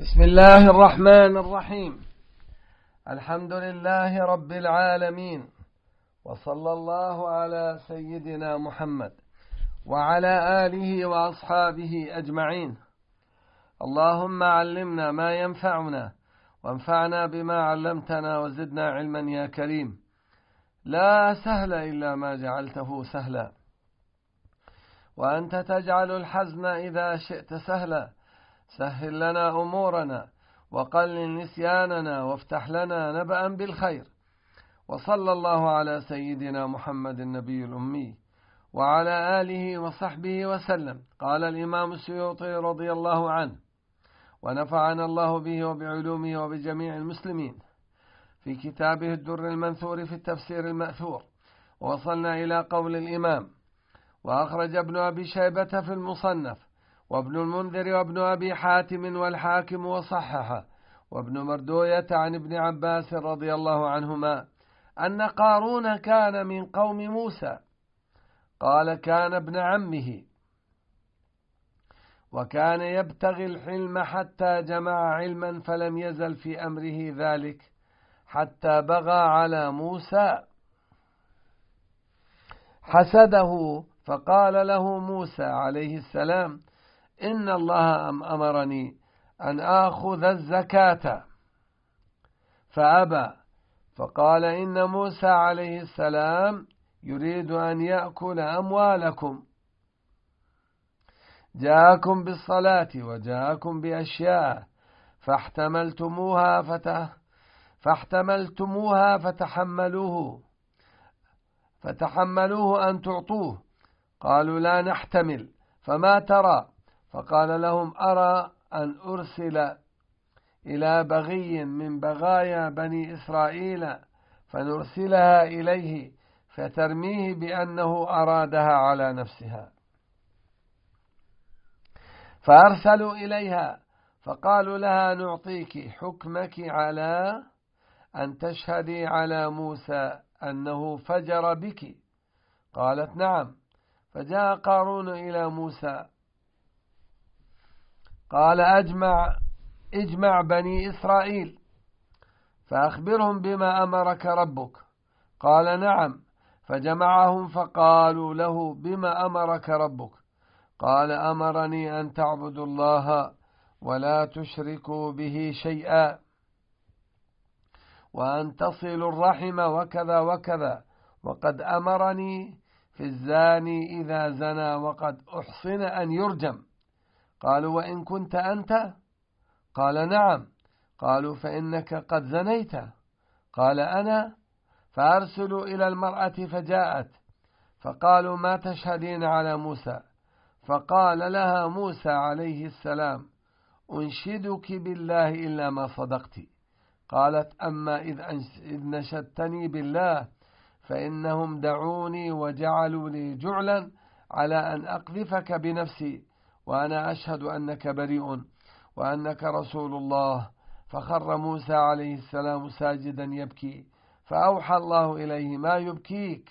بسم الله الرحمن الرحيم الحمد لله رب العالمين وصلى الله على سيدنا محمد وعلى آله وأصحابه أجمعين اللهم علمنا ما ينفعنا وانفعنا بما علمتنا وزدنا علما يا كريم لا سهل إلا ما جعلته سهلا وأنت تجعل الحزن إذا شئت سهلا سهل لنا أمورنا وقلل نسياننا وافتح لنا نبأ بالخير وصلى الله على سيدنا محمد النبي الأمي وعلى آله وصحبه وسلم قال الإمام السيوطي رضي الله عنه ونفعنا الله به وبعلومه وبجميع المسلمين في كتابه الدر المنثور في التفسير المأثور ووصلنا إلى قول الإمام وأخرج ابن أبي شيبة في المصنف وابن المنذر وابن أبي حاتم والحاكم وصححه وابن مردوية عن ابن عباس رضي الله عنهما أن قارون كان من قوم موسى قال كان ابن عمه وكان يبتغي الحلم حتى جمع علما فلم يزل في أمره ذلك حتى بغى على موسى حسده فقال له موسى عليه السلام إن الله أمرني أن آخذ الزكاة فأبى فقال إن موسى عليه السلام يريد أن يأكل أموالكم جاءكم بالصلاة وجاءكم بأشياء فاحتملتموها فته فاحتملتموها فتحملوه فتحملوه أن تعطوه قالوا لا نحتمل فما ترى فقال لهم أرى أن أرسل إلى بغي من بغايا بني إسرائيل فنرسلها إليه فترميه بأنه أرادها على نفسها فأرسلوا إليها فقالوا لها نعطيك حكمك على أن تشهدي على موسى أنه فجر بك قالت نعم فجاء قارون إلى موسى قال أجمع اجمع بني إسرائيل فأخبرهم بما أمرك ربك قال نعم فجمعهم فقالوا له بما أمرك ربك قال أمرني أن تعبدوا الله ولا تشركوا به شيئا وأن تصلوا الرحم وكذا وكذا وقد أمرني في الزاني إذا زنى وقد أحصن أن يرجم قالوا وإن كنت أنت قال نعم قالوا فإنك قد زنيت قال أنا فأرسلوا إلى المرأة فجاءت فقالوا ما تشهدين على موسى فقال لها موسى عليه السلام أنشدك بالله إلا ما صدقت قالت أما إذ نشدتني بالله فإنهم دعوني وجعلوا لي جعلا على أن أقذفك بنفسي وأنا أشهد أنك بريء وأنك رسول الله فخر موسى عليه السلام ساجدا يبكي فأوحى الله إليه ما يبكيك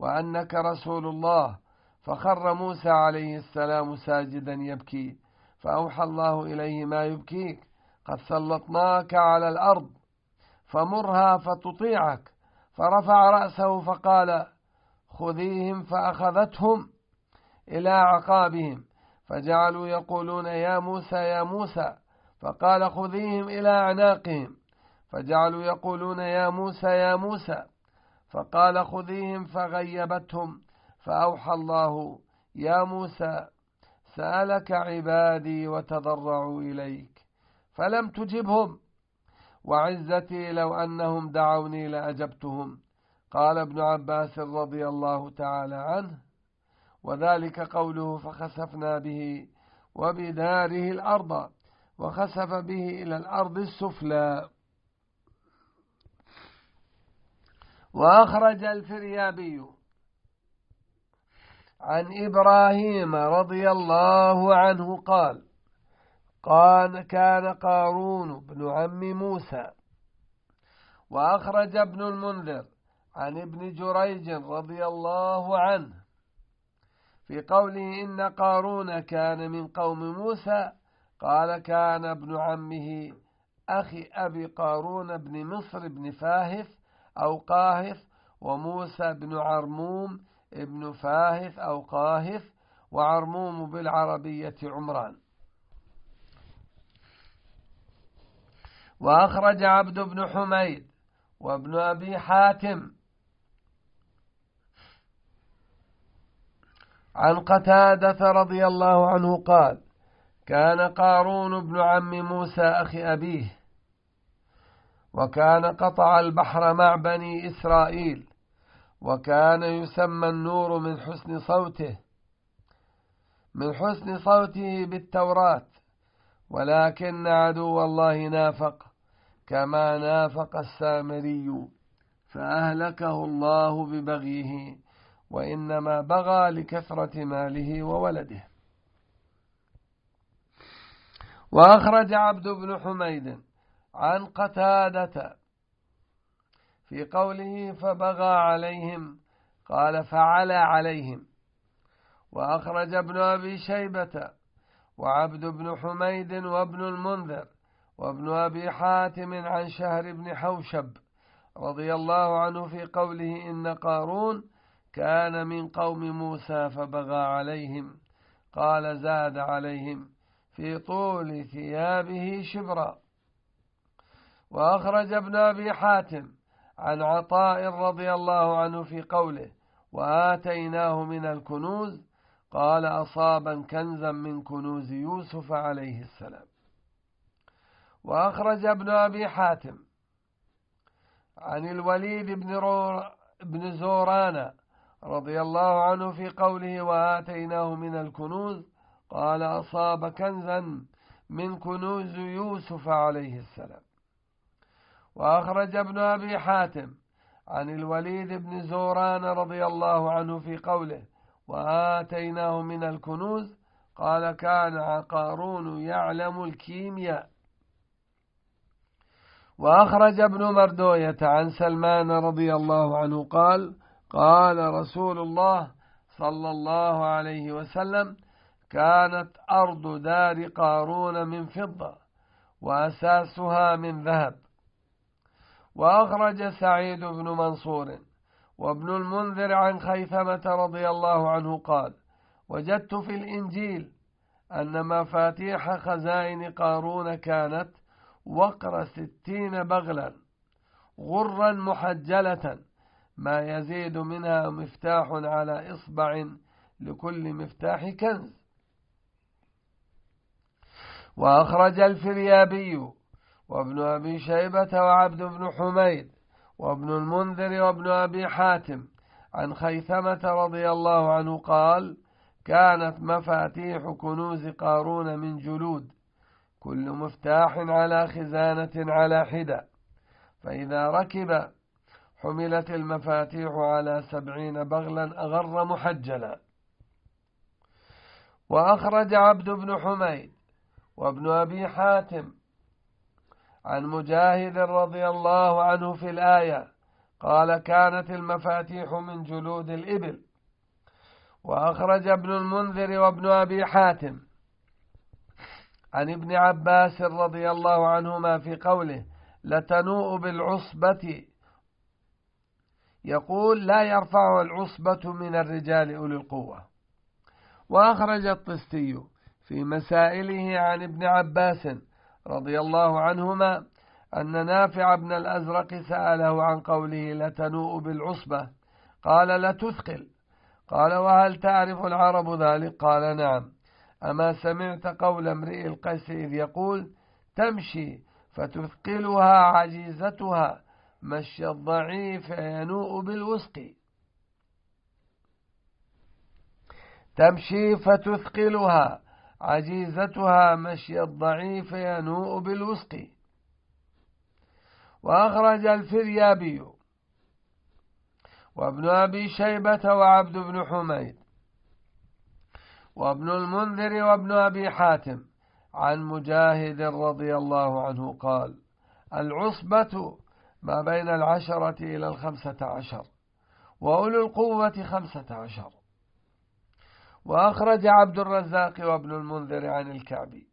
وأنك رسول الله فخر موسى عليه السلام ساجدا يبكي فأوحى الله إليه ما يبكيك قد سلطناك على الأرض فمرها فتطيعك فرفع رأسه فقال خذيهم فأخذتهم إلى عقابهم فجعلوا يقولون يا موسى يا موسى فقال خذيهم إلى أعناقهم فجعلوا يقولون يا موسى يا موسى فقال خذيهم فغيبتهم فأوحى الله يا موسى سألك عبادي وتضرعوا إليك فلم تجبهم وعزتي لو أنهم دعوني لأجبتهم قال ابن عباس رضي الله تعالى عنه وذلك قوله فخسفنا به وبداره الأرض وخسف به إلى الأرض السفلى وأخرج الفريابي عن إبراهيم رضي الله عنه قال قال كان قارون بن عم موسى وأخرج ابن المنذر عن ابن جريج رضي الله عنه في قوله إن قارون كان من قوم موسى قال كان ابن عمه أخي أبي قارون بن مصر بن فاهث أو قاهث وموسى بن عرموم ابن فاهث أو قاهث وعرموم بالعربية عمران وأخرج عبد بن حميد وابن أبي حاتم عن قتادة رضي الله عنه قال كان قارون بن عم موسى أخي أبيه وكان قطع البحر مع بني إسرائيل وكان يسمى النور من حسن صوته من حسن صوته بالتوراة ولكن عدو الله نافق كما نافق السامري فأهلكه الله ببغيه وإنما بغى لكثرة ماله وولده وأخرج عبد بن حميد عن قتادة في قوله فبغى عليهم قال فعلى عليهم وأخرج ابن أبي شيبة وعبد بن حميد وابن المنذر وابن أبي حاتم عن شهر بن حوشب رضي الله عنه في قوله إن قارون كان من قوم موسى فبغى عليهم قال زاد عليهم في طول ثيابه شبرا وأخرج ابن أبي حاتم عن عطاء رضي الله عنه في قوله وآتيناه من الكنوز قال أصابا كنزا من كنوز يوسف عليه السلام وأخرج ابن أبي حاتم عن الوليد بن, بن زورانا رضي الله عنه في قوله وآتيناه من الكنوز قال أصاب كنزا من كنوز يوسف عليه السلام وأخرج ابن أبي حاتم عن الوليد بن زوران رضي الله عنه في قوله وآتيناه من الكنوز قال كان عقارون يعلم الكيمياء وأخرج ابن مردوية عن سلمان رضي الله عنه قال قال رسول الله صلى الله عليه وسلم كانت أرض دار قارون من فضة وأساسها من ذهب وأخرج سعيد بن منصور وابن المنذر عن خيثمة رضي الله عنه قال وجدت في الإنجيل أن مفاتيح خزائن قارون كانت وقر ستين بغلا غرا محجلة ما يزيد منها مفتاح على إصبع لكل مفتاح كنز وأخرج الفريابي وابن أبي شيبة وعبد بن حميد وابن المنذر وابن أبي حاتم عن خيثمة رضي الله عنه قال كانت مفاتيح كنوز قارون من جلود كل مفتاح على خزانة على حدة فإذا ركب حملت المفاتيح على سبعين بغلا أغر محجلا وأخرج عبد بن حميد وابن أبي حاتم عن مجاهد رضي الله عنه في الآية قال كانت المفاتيح من جلود الإبل وأخرج ابن المنذر وابن أبي حاتم عن ابن عباس رضي الله عنهما في قوله لتنوء بالعصبة يقول لا يرفع العصبة من الرجال أولي القوة وأخرج الطستي في مسائله عن ابن عباس رضي الله عنهما أن نافع بن الأزرق سأله عن قوله لتنوء بالعصبة قال لتثقل قال وهل تعرف العرب ذلك قال نعم أما سمعت قول امرئ القيس إذ يقول تمشي فتثقلها عجيزتها مشى الضعيف ينوء بالوسق تمشي فتثقلها عجيزتها مشي الضعيف ينوء بالوسق وأخرج الفريابي وابن أبي شيبة وعبد بن حميد وابن المنذر وابن أبي حاتم عن مجاهد رضي الله عنه قال العصبة ما بين العشرة إلى الخمسة عشر وأولو القوة خمسة عشر وأخرج عبد الرزاق وابن المنذر عن الكعبي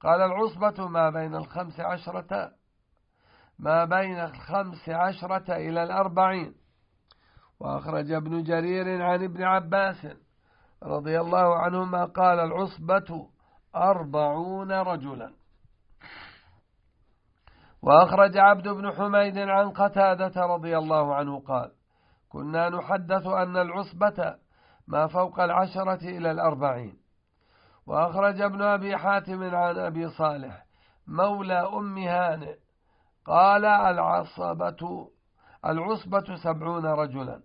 قال العصبة ما بين الخمس عشرة ما بين الخمس عشرة إلى الأربعين وأخرج ابن جرير عن ابن عباس رضي الله عنهما قال العصبة أربعون رجلاً وأخرج عبد بن حميد عن قتادة رضي الله عنه قال كنا نحدث أن العصبة ما فوق العشرة إلى الأربعين وأخرج ابن أبي حاتم عن أبي صالح مولى أم هانئ قال العصبة العصبة سبعون رجلا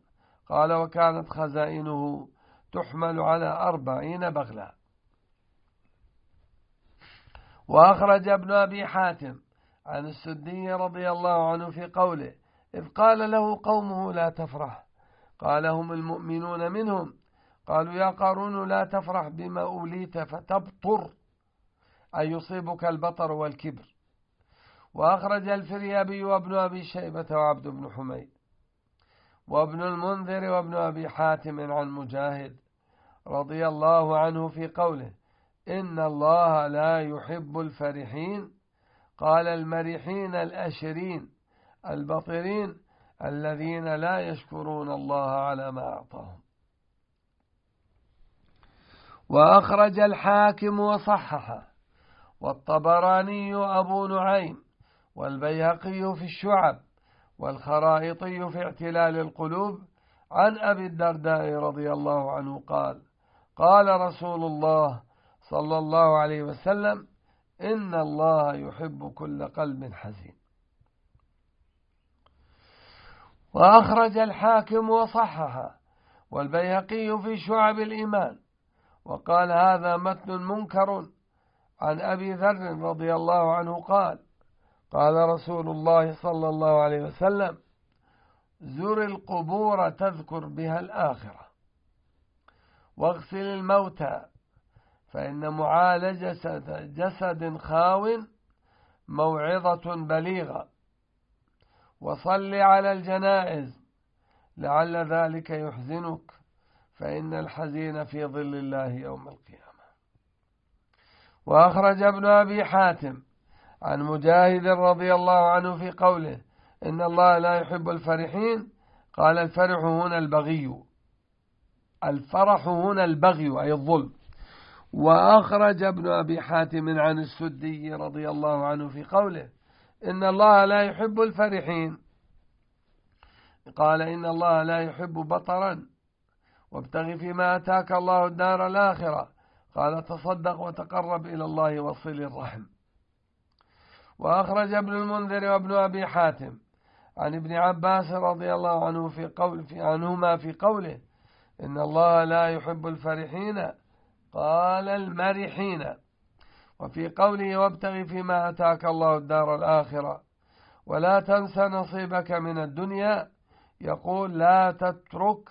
قال وكانت خزائنه تحمل على أربعين بغلا وأخرج ابن أبي حاتم عن السدي رضي الله عنه في قوله إذ قال له قومه لا تفرح قال هم المؤمنون منهم قالوا يا قارون لا تفرح بما أوليت فتبطر أن يصيبك البطر والكبر وأخرج الفريابي وابن أبي شيبة وعبد بن حميد وابن المنذر وابن أبي حاتم عن مجاهد رضي الله عنه في قوله إن الله لا يحب الفرحين قال المرحين الأشرين البطرين الذين لا يشكرون الله على ما أعطاهم وأخرج الحاكم وصححه والطبراني أبو نعيم والبيهقي في الشعب والخرائطي في اعتلال القلوب عن أبي الدرداء رضي الله عنه قال قال رسول الله صلى الله عليه وسلم إن الله يحب كل قلب حزين وأخرج الحاكم وصحها والبيهقي في شعب الإيمان وقال هذا متن منكر عن أبي ذر رضي الله عنه قال قال رسول الله صلى الله عليه وسلم زر القبور تذكر بها الآخرة واغسل الموتى فإن معالجة جسد, خاو موعظة بليغة وصل على الجنائز لعل ذلك يحزنك فإن الحزين في ظل الله يوم القيامة وأخرج ابن أبي حاتم عن مجاهد رضي الله عنه في قوله إن الله لا يحب الفرحين قال الفرح هنا البغي الفرح هنا البغي أي الظلم وأخرج ابن أبي حاتم عن السدي رضي الله عنه في قوله إن الله لا يحب الفرحين قال إن الله لا يحب بطرا وابتغ فيما أتاك الله الدار الآخرة قال تصدق وتقرب إلى الله وصل الرحم وأخرج ابن المنذر وابن أبي حاتم عن ابن عباس رضي الله عنه في قول في عنهما في قوله إن الله لا يحب الفرحين قال المرحين وفي قوله وابتغ فيما أتاك الله الدار الآخرة ولا تنس نصيبك من الدنيا يقول لا تترك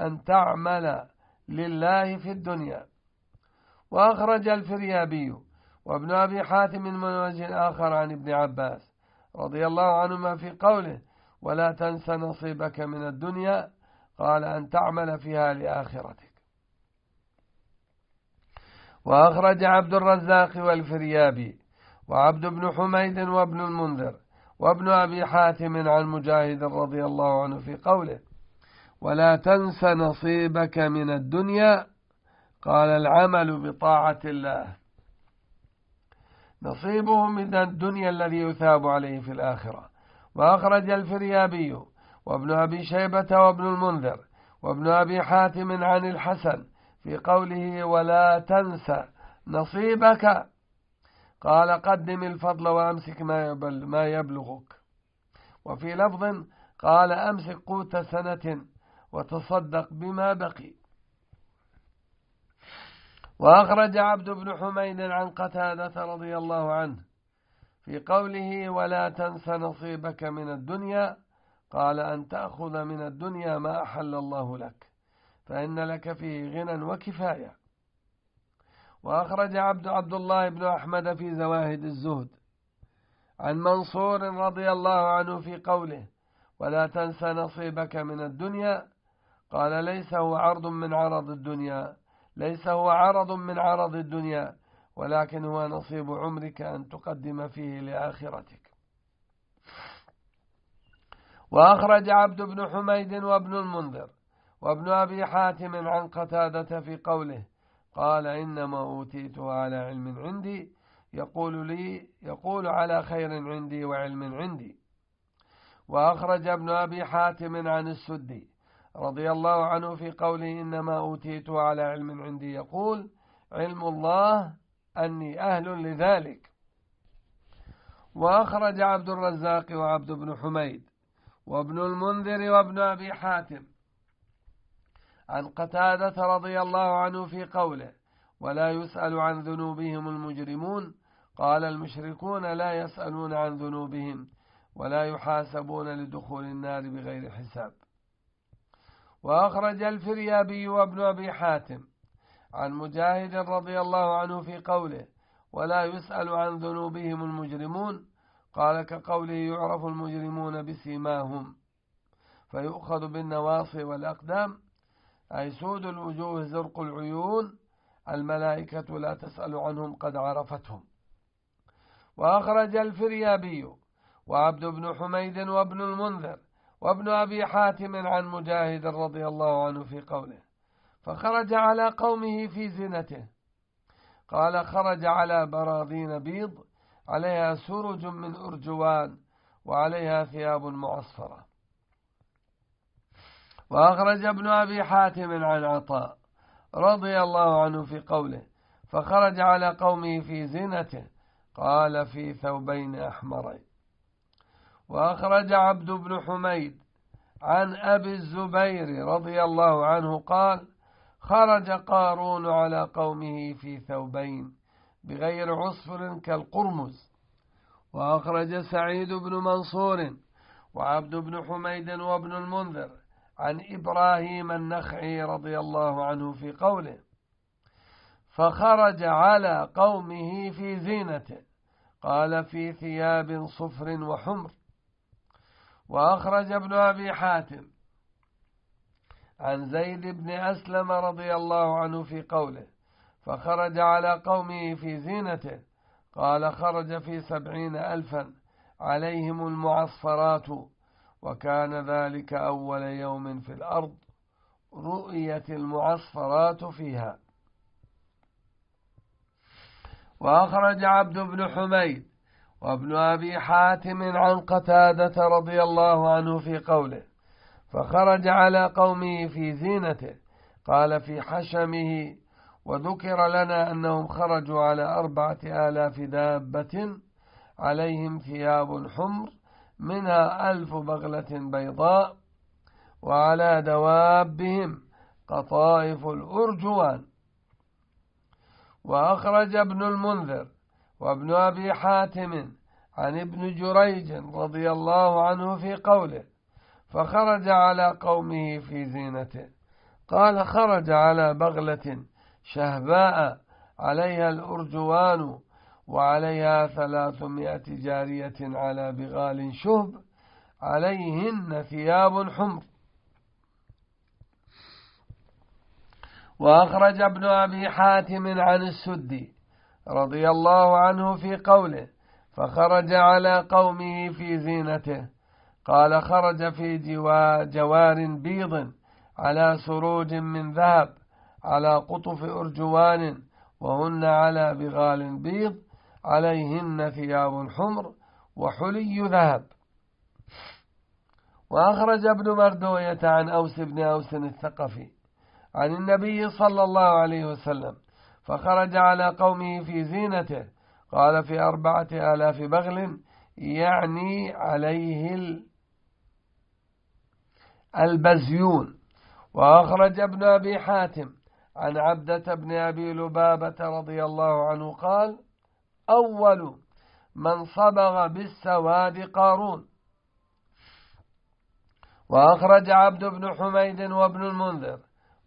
أن تعمل لله في الدنيا وأخرج الفريابي وابن أبي حاتم من وجه آخر عن ابن عباس رضي الله عنهما في قوله ولا تنس نصيبك من الدنيا قال أن تعمل فيها لآخرتك وأخرج عبد الرزاق والفريابي وعبد بن حميد وابن المنذر وابن أبي حاتم عن مجاهد رضي الله عنه في قوله ولا تنس نصيبك من الدنيا قال العمل بطاعة الله نصيبه من الدنيا الذي يثاب عليه في الآخرة وأخرج الفريابي وابن أبي شيبة وابن المنذر وابن أبي حاتم عن الحسن في قوله ولا تنس نصيبك قال قدم الفضل وأمسك ما ما يبلغك وفي لفظ قال أمسك قوت سنة وتصدق بما بقي وأخرج عبد بن حميد عن قتادة رضي الله عنه في قوله ولا تنس نصيبك من الدنيا قال أن تأخذ من الدنيا ما أحل الله لك فإن لك فيه غنى وكفاية وأخرج عبد عبد الله بن أحمد في زواهد الزهد عن منصور رضي الله عنه في قوله ولا تنس نصيبك من الدنيا قال ليس هو عرض من عرض الدنيا ليس هو عرض من عرض الدنيا ولكن هو نصيب عمرك أن تقدم فيه لآخرتك وأخرج عبد بن حميد وابن المنذر وابن أبي حاتم عن قتادة في قوله قال إنما أوتيت على علم عندي يقول لي يقول على خير عندي وعلم عندي وأخرج ابن أبي حاتم عن السدي رضي الله عنه في قوله إنما أوتيت على علم عندي يقول علم الله أني أهل لذلك وأخرج عبد الرزاق وعبد بن حميد وابن المنذر وابن أبي حاتم عن قتادة رضي الله عنه في قوله ولا يسأل عن ذنوبهم المجرمون قال المشركون لا يسألون عن ذنوبهم ولا يحاسبون لدخول النار بغير حساب وأخرج الفريابي وابن أبي حاتم عن مجاهد رضي الله عنه في قوله ولا يسأل عن ذنوبهم المجرمون قال كقوله يعرف المجرمون بسيماهم فيؤخذ بالنواصي والأقدام أي سود الوجوه زرق العيون الملائكة لا تسأل عنهم قد عرفتهم وأخرج الفريابي وعبد بن حميد وابن المنذر وابن أبي حاتم عن مجاهد رضي الله عنه في قوله فخرج على قومه في زينته قال خرج على براذين بيض عليها سرج من أرجوان وعليها ثياب معصفرة وأخرج ابن أبي حاتم عن عطاء رضي الله عنه في قوله فخرج على قومه في زينته قال في ثوبين أحمرين وأخرج عبد بن حميد عن أبي الزبير رضي الله عنه قال خرج قارون على قومه في ثوبين بغير عصفر كالقرمز وأخرج سعيد بن منصور وعبد بن حميد وابن المنذر عن إبراهيم النخعي رضي الله عنه في قوله فخرج على قومه في زينته قال في ثياب صفر وحمر وأخرج ابن أبي حاتم عن زيد بن أسلم رضي الله عنه في قوله فخرج على قومه في زينته قال خرج في سبعين ألفا عليهم المعصفرات وكان ذلك أول يوم في الأرض رؤيت المعصفرات فيها وأخرج عبد بن حميد وابن أبي حاتم عن قتادة رضي الله عنه في قوله فخرج على قومه في زينته قال في حشمه وذكر لنا أنهم خرجوا على أربعة آلاف دابة عليهم ثياب حمر منها ألف بغلة بيضاء وعلى دوابهم قطائف الأرجوان وأخرج ابن المنذر وابن أبي حاتم عن ابن جريج رضي الله عنه في قوله فخرج على قومه في زينته قال خرج على بغلة شهباء عليها الأرجوان وعليها ثلاثمائة جارية على بغال شهب عليهن ثياب حمر وأخرج ابن أبي حاتم عن السدي رضي الله عنه في قوله فخرج على قومه في زينته قال خرج في جوار بيض على سروج من ذهب على قطف أرجوان وهن على بغال بيض عليهن ثياب حمر وحلي ذهب وأخرج ابن مردوية عن أوس بن أوس الثقفي عن النبي صلى الله عليه وسلم فخرج على قومه في زينته قال في أربعة آلاف بغل يعني عليه البزيون وأخرج ابن أبي حاتم عن عبدة بن أبي لبابة رضي الله عنه قال أول من صبغ بالسواد قارون وأخرج عبد بن حميد وابن المنذر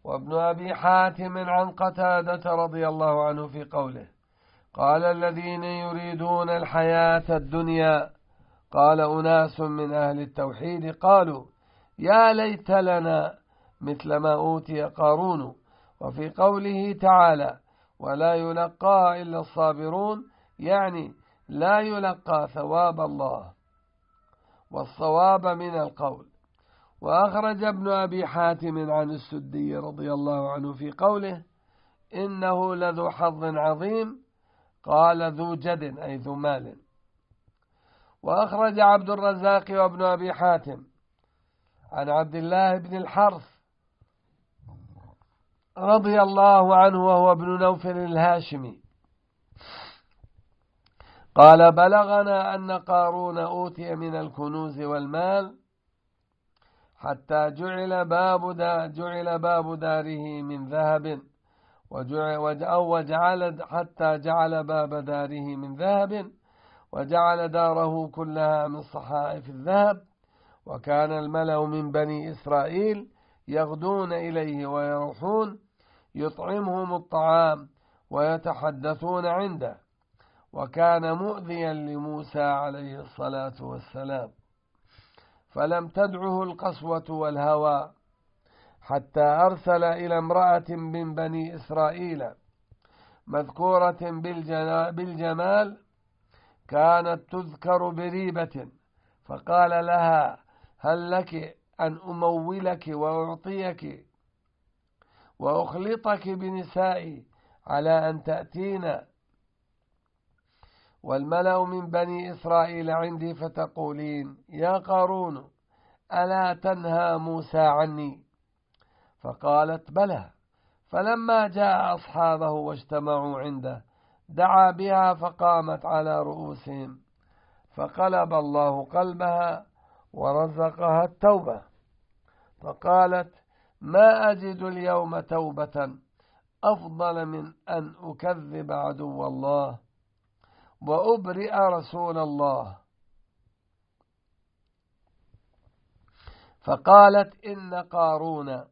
وابن أبي حاتم عن قتادة رضي الله عنه في قوله قال الذين يريدون الحياة الدنيا قال أناس من أهل التوحيد قالوا يا ليت لنا مثل ما أوتي قارون وفي قوله تعالى ولا يلقى إلا الصابرون يعني لا يلقى ثواب الله والصواب من القول وأخرج ابن أبي حاتم عن السدي رضي الله عنه في قوله إنه لذو حظ عظيم قال ذو جد أي ذو مال وأخرج عبد الرزاق وابن أبي حاتم عن عبد الله بن الحرث رضي الله عنه وهو ابن نوفل الهاشمي قال بلغنا أن قارون أوتي من الكنوز والمال حتى جعل باب دا جعل باب داره من ذهب وجعل حتى جعل باب داره من ذهب وجعل داره كلها من صحائف الذهب وكان الملأ من بني إسرائيل يغدون إليه ويروحون يطعمهم الطعام ويتحدثون عنده وكان مؤذيا لموسى عليه الصلاة والسلام فلم تدعه القسوة والهوى حتى أرسل إلى امرأة من بني إسرائيل مذكورة بالجمال كانت تذكر بريبة فقال لها هل لك أن أمولك وأعطيك وأخلطك بنسائي على أن تأتينا والملأ من بني إسرائيل عندي فتقولين يا قارون ألا تنهى موسى عني فقالت بلى فلما جاء أصحابه واجتمعوا عنده دعا بها فقامت على رؤوسهم فقلب الله قلبها ورزقها التوبة فقالت ما أجد اليوم توبة أفضل من أن أكذب عدو الله وأبرئ رسول الله فقالت إن قارون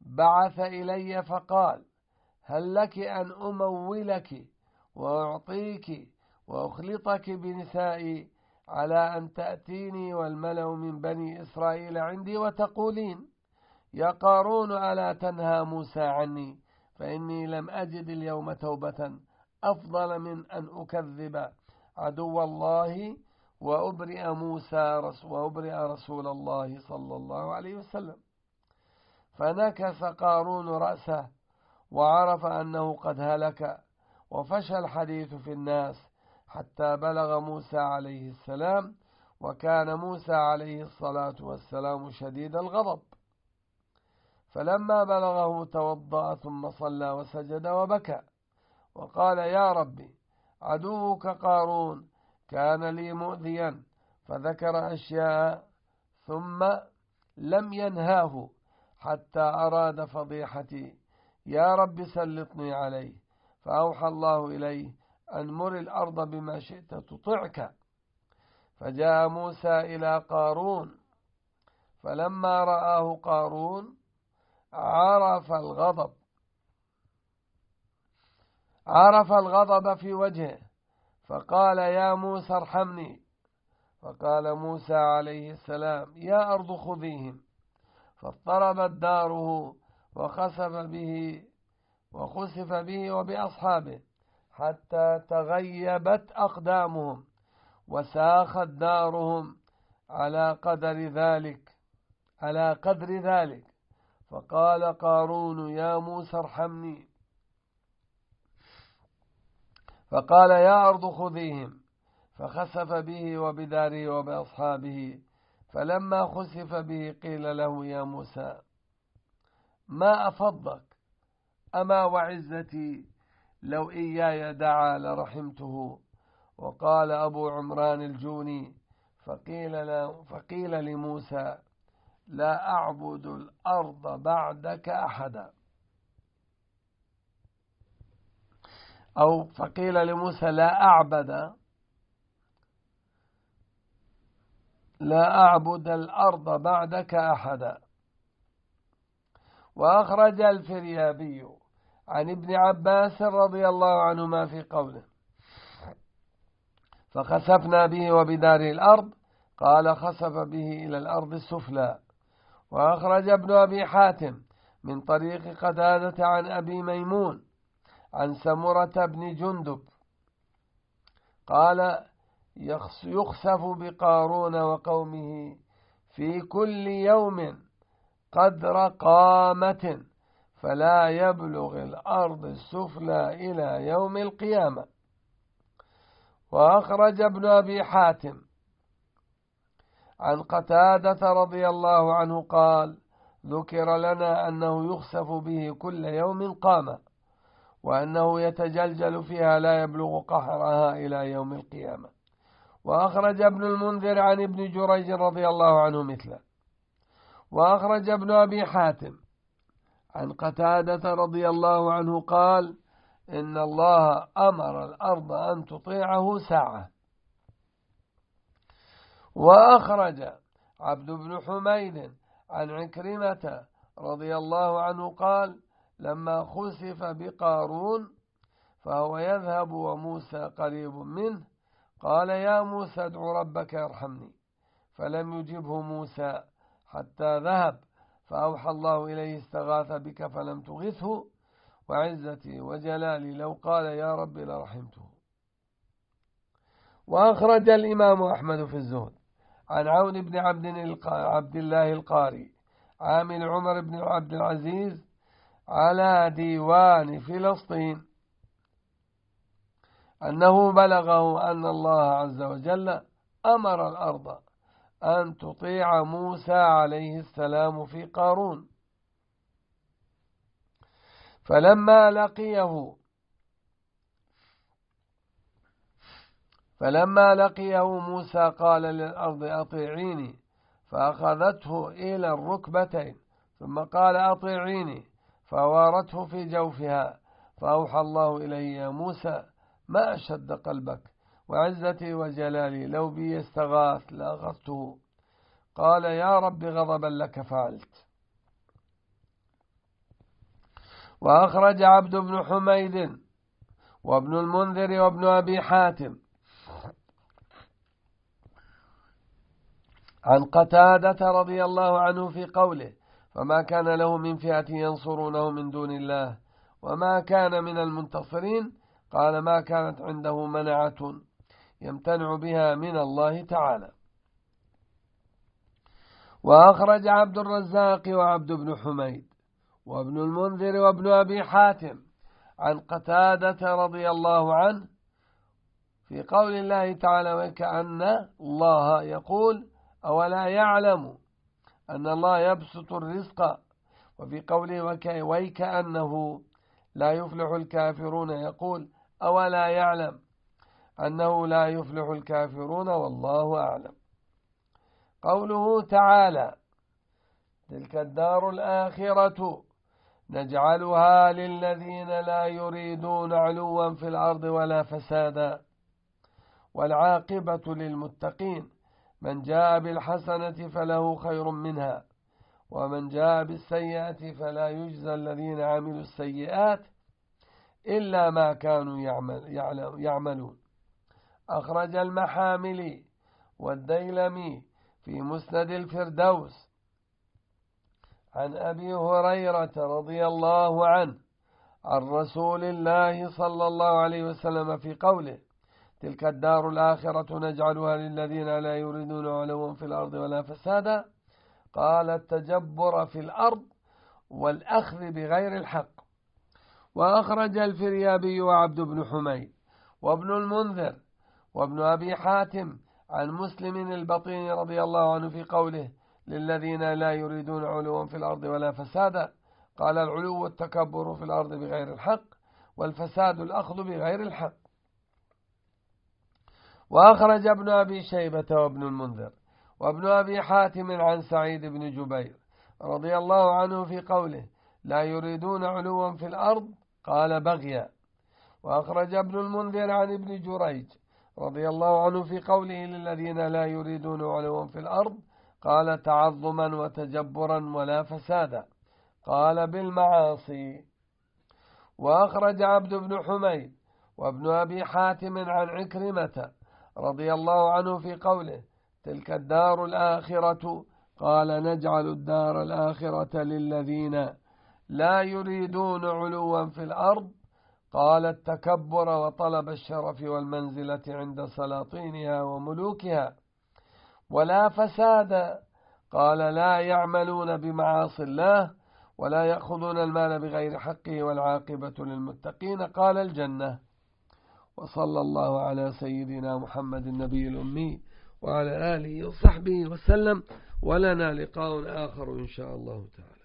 بعث إلي فقال هل لك أن أمولك وأعطيك وأخلطك بنسائي على أن تأتيني والملأ من بني إسرائيل عندي وتقولين يا قارون ألا تنهى موسى عني فإني لم أجد اليوم توبة أفضل من أن أكذب عدو الله وأبرئ موسى وأبرئ رسول الله صلى الله عليه وسلم فنكس قارون رأسه وعرف أنه قد هلك وفشى الحديث في الناس حتى بلغ موسى عليه السلام وكان موسى عليه الصلاة والسلام شديد الغضب فلما بلغه توضأ ثم صلى وسجد وبكى وقال يا ربي عدوك قارون كان لي مؤذيا فذكر أشياء ثم لم ينهاه حتى أراد فضيحتي يا رب سلطني عليه فأوحى الله إليه أن مر الأرض بما شئت تطعك فجاء موسى إلى قارون فلما رآه قارون عرف الغضب عرف الغضب في وجهه فقال يا موسى ارحمني فقال موسى عليه السلام يا أرض خذيهم فاضطربت داره وخسف به وخسف به وبأصحابه حتى تغيبت أقدامهم وساخت دارهم على قدر ذلك على قدر ذلك فقال قارون يا موسى ارحمني فقال يا أرض خذيهم فخسف به وبداره وبأصحابه فلما خسف به قيل له يا موسى ما أفضك أما وعزتي لو إياي دعا لرحمته وقال أبو عمران الجوني فقيل, له فقيل لموسى لا أعبد الأرض بعدك أحدا أو فقيل لموسى لا أعبد لا أعبد الأرض بعدك أحدا وأخرج الفريابي عن ابن عباس رضي الله عنهما في قوله فخسفنا به وبداره الأرض قال خسف به إلى الأرض السفلى وأخرج ابن أبي حاتم من طريق قتادة عن أبي ميمون عن سمرة بن جندب قال يخسف بقارون وقومه في كل يوم قدر قامة فلا يبلغ الأرض السفلى إلى يوم القيامة وأخرج ابن أبي حاتم عن قتادة رضي الله عنه قال ذكر لنا أنه يخسف به كل يوم قامه وأنه يتجلجل فيها لا يبلغ قهرها إلى يوم القيامة وأخرج ابن المنذر عن ابن جريج رضي الله عنه مثله وأخرج ابن أبي حاتم عن قتادة رضي الله عنه قال إن الله أمر الأرض أن تطيعه ساعة وأخرج عبد بن حميد عن عكرمة رضي الله عنه قال لما خسف بقارون فهو يذهب وموسى قريب منه قال يا موسى ادع ربك يرحمني فلم يجبه موسى حتى ذهب فأوحى الله إليه استغاث بك فلم تغثه وعزتي وجلالي لو قال يا رب لرحمته وأخرج الإمام أحمد في الزهد عن عون بن عبد, عبد الله القاري عامل عمر بن عبد العزيز على ديوان فلسطين أنه بلغه أن الله عز وجل أمر الأرض أن تطيع موسى عليه السلام في قارون فلما لقيه فلما لقيه موسى قال للأرض أطيعيني فأخذته إلى الركبتين ثم قال أطيعيني فوارته في جوفها فأوحى الله إلي يا موسى ما أشد قلبك وعزتي وجلالي لو بي استغاث لأغثته قال يا رب غضبا لك فعلت وأخرج عبد بن حميد وابن المنذر وابن أبي حاتم عن قتادة رضي الله عنه في قوله فما كان له من فئة ينصرونه من دون الله وما كان من المنتصرين قال ما كانت عنده منعة يمتنع بها من الله تعالى وأخرج عبد الرزاق وعبد بن حميد وابن المنذر وابن أبي حاتم عن قتادة رضي الله عنه في قول الله تعالى وكأن الله يقول أولا يعلم أن الله يبسط الرزق وفي قوله وكأنه لا يفلح الكافرون يقول أولا يعلم أنه لا يفلح الكافرون والله أعلم قوله تعالى تلك الدار الآخرة نجعلها للذين لا يريدون علوا في الأرض ولا فسادا والعاقبة للمتقين من جاء بالحسنة فله خير منها ومن جاء بالسيئة فلا يجزى الذين عملوا السيئات إلا ما كانوا يعمل يعملون أخرج المحاملي والديلمي في مسند الفردوس عن أبي هريرة رضي الله عنه عن رسول الله صلى الله عليه وسلم في قوله تلك الدار الآخرة نجعلها للذين لا يريدون علوا في الأرض ولا فسادا قال التجبر في الأرض والأخذ بغير الحق وأخرج الفريابي وعبد بن حميد وابن المنذر وابن أبي حاتم عن مسلم البطين رضي الله عنه في قوله للذين لا يريدون علوا في الأرض ولا فسادا قال العلو والتكبر في الأرض بغير الحق والفساد الأخذ بغير الحق وأخرج ابن أبي شيبة وابن المنذر وابن أبي حاتم عن سعيد بن جبير رضي الله عنه في قوله لا يريدون علوا في الأرض قال بغيا وأخرج ابن المنذر عن ابن جريج رضي الله عنه في قوله للذين لا يريدون علوا في الأرض قال تعظما وتجبرا ولا فسادا قال بالمعاصي وأخرج عبد بن حميد وابن أبي حاتم عن عكرمة رضي الله عنه في قوله تلك الدار الآخرة قال نجعل الدار الآخرة للذين لا يريدون علوا في الأرض قال التكبر وطلب الشرف والمنزلة عند سلاطينها وملوكها ولا فساد قال لا يعملون بمعاصي الله ولا يأخذون المال بغير حقه والعاقبة للمتقين قال الجنة وصلى الله على سيدنا محمد النبي الأمي وعلى آله وصحبه وسلم ولنا لقاء آخر إن شاء الله تعالى